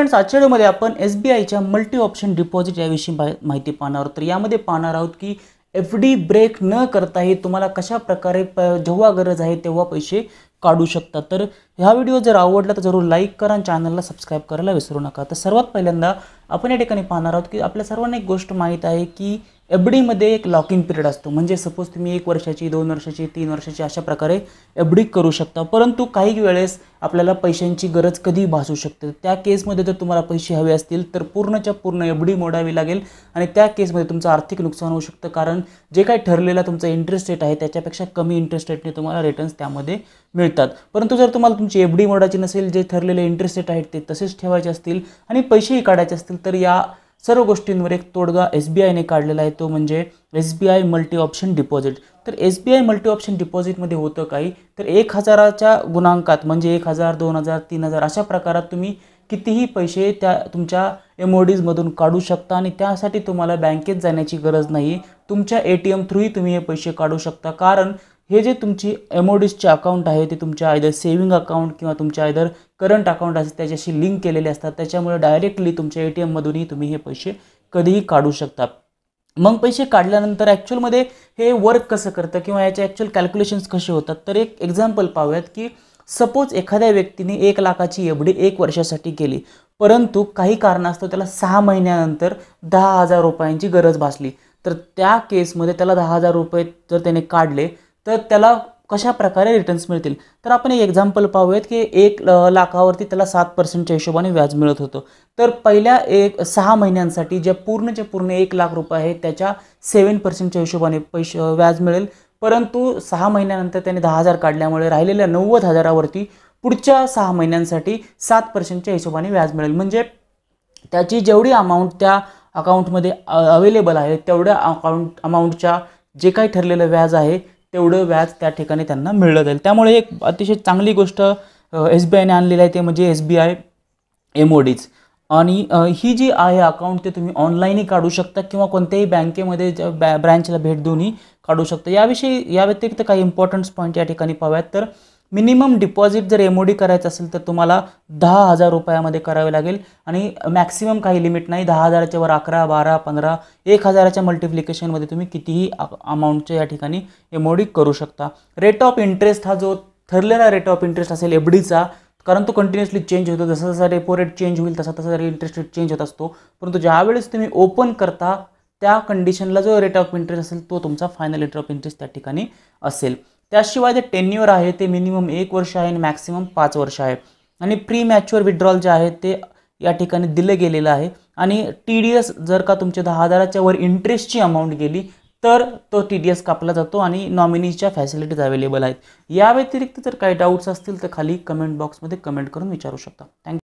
friends आजच्या आपण S बी आयच्या मल्टी ऑप्शन डिपॉझिट याविषयी माहिती पाहणार आहोत तर यामध्ये पाहणार आहोत की एफ डी ब्रेक न करताही तुम्हाला कशा प्रकारे जेव्हा गरज आहे तेव्हा पैसे काढू शकता तर ह्या व्हिडिओ जर आवडला तर जरूर लाईक करा आणि चॅनलला सबस्क्राईब करायला विसरू नका तर सर्वात पहिल्यांदा आपण या ठिकाणी पाहणार आहोत की आपल्या सर्वांना एक गोष्ट माहीत आहे की एफ डीमध्ये एक लॉक इन पिरियड असतो म्हणजे सपोज तुम्ही एक वर्षाची दोन वर्षाची तीन वर्षाची अशा प्रकारे एफ डी करू शकता परंतु काही वेळेस आपल्याला पैशांची गरज कधी भासू शकते त्या केसमध्ये जर तुम्हाला पैसे हवे असतील तर पूर्णच्या पूर्ण एफ डी मोडावी लागेल आणि त्या केसमध्ये तुमचं आर्थिक नुकसान होऊ शकतं कारण जे काही ठरलेला तुमचा इंटरेस्ट रेट आहे त्याच्यापेक्षा कमी इंटरेस्ट रेटने तुम्हाला रिटर्न्स त्यामध्ये मिळतात परंतु जर तुम्हाला तुमची एफ डी मोडाची नसेल जे ठरलेले इंटरेस्ट रेट आहेत ते तसेच ठेवायचे असतील आणि पैसेही काढायचे असतील तर या सर्व गोष्टींवर एक तोडगा एस बी आयने काढलेला आहे तो म्हणजे S B I multi option deposit तर S B I multi option डिपॉझिटमध्ये होतं काही तर एक हजाराच्या गुणांकात म्हणजे एक हजार दोन हजार तीन हजार अशा प्रकारात तुम्ही कितीही पैसे त्या तुमच्या एम ओडीजमधून काढू शकता आणि त्यासाठी तुम्हाला बँकेत जाण्याची गरज नाही तुमच्या ए टी एम थ्रूही तुम्ही हे पैसे काढू शकता कारण हे जे तुमची एम ओ अकाउंट आहे ते तुमच्या आयदर सेव्हिंग अकाउंट किंवा तुमच्या आयदर करंट अकाउंट असतात त्याच्याशी लिंक केलेले असतात त्याच्यामुळे डायरेक्टली तुमच्या ए टी एममधूनही तुम्ही हे पैसे कधीही काढू शकता मग पैसे काढल्यानंतर ॲक्च्युअलमध्ये हे वर्क कसं करतं किंवा याचे ॲक्च्युअल कॅल्क्युलेशन्स कसे होतात तर एक एक्झाम्पल पाहूयात की सपोज एखाद्या व्यक्तीने एक लाखाची एफ डी एक वर्षासाठी केली परंतु काही कारणास्तव त्याला सहा महिन्यानंतर दहा हजार रुपयांची गरज भासली तर त्या केसमध्ये त्याला दहा हजार रुपये जर त्याने काढले तर त्याला कशा प्रकारे रिटर्न्स मिळतील तर आपण एक एक्झाम्पल पाहूयात की एक लाखावरती त्याला सात पर्सेंटच्या हिशोबाने व्याज मिळत होतं तर पहिल्या एक सहा महिन्यांसाठी जे पूर्णचे पूर्ण एक लाख रुपये आहे त्याच्या सेवन पर्सेंटच्या हिशोबाने पैसे व्याज मिळेल परंतु सहा महिन्यानंतर त्याने दहा हजार काढल्यामुळे राहिलेल्या नव्वद हजारावरती पुढच्या सहा महिन्यांसाठी सात पर्सेंटच्या हिशोबाने व्याज मिळेल म्हणजे त्याची जेवढी अमाऊंट त्या अकाउंटमध्ये अवेलेबल आहे तेवढ्या अकाउंट अमाऊंटच्या जे काही ठरलेलं व्याज आहे तेवढं व्याज त्या ठिकाणी त्यांना मिळलं जाईल त्यामुळे एक अतिशय चांगली गोष्ट एस बी आयने आणलेली आहे ते म्हणजे S B I M O आणि ही जी आहे अकाउंट ते तुम्ही ऑनलाईनही काढू शकता किंवा कोणत्याही बँकेमध्ये बॅ ब्रँचला भेट देऊनही काढू शकता याविषयी या व्यतिरिक्त काही इम्पॉर्टंट्स पॉईंट या ठिकाणी पाहूयात तर मिनिमम डिपॉझिट जर एम ओ डी करायचं असेल तर तुम्हाला दहा हजार रुपयामध्ये करावे लागेल आणि मॅक्सिमम काही लिमिट नाही दहा हजाराच्या वर अकरा बारा पंधरा एक हजाराच्या मल्टिप्लिकेशनमध्ये तुम्ही कितीही अमाऊंटच्या या ठिकाणी एम ओ डी करू शकता रेट ऑफ इंटरेस्ट हा जो ठरलेला रेट ऑफ इंटरेस्ट असेल एफ डीचा कारण तो कंटिन्युअसली चेंज होतो जसं जसा रेपो रेट चेंज होईल तसा तसा इंटरेस्ट रेट चेंज होत असतो परंतु ज्यावेळेस तुम्ही ओपन करता त्या कंडिशनला जो रेट ऑफ इंटरेस्ट असेल तो तुमचा फायनल रेट ऑफ इंटरेस्ट त्या ठिकाणी असेल त्याशिवाय ते टेन्युअर आहे ते मिनिमम एक वर्ष आहे आणि मॅक्सिमम पाच वर्ष आहे आणि प्री मॅच्युअर विड्रॉल जे आहे ते या ठिकाणी दिलं गेलेलं आहे आणि टी डी एस जर का तुमच्या दहा हजाराच्या वर इंटरेस्टची अमाऊंट गेली तर तो टी डी एस कापला जातो आणि नॉमिनीच्या फॅसिलिटीज अवेलेबल आहेत या व्यतिरिक्त जर काही डाऊट्स असतील तर खाली कमेंट बॉक्समध्ये कमेंट करून विचारू शकता थँक्यू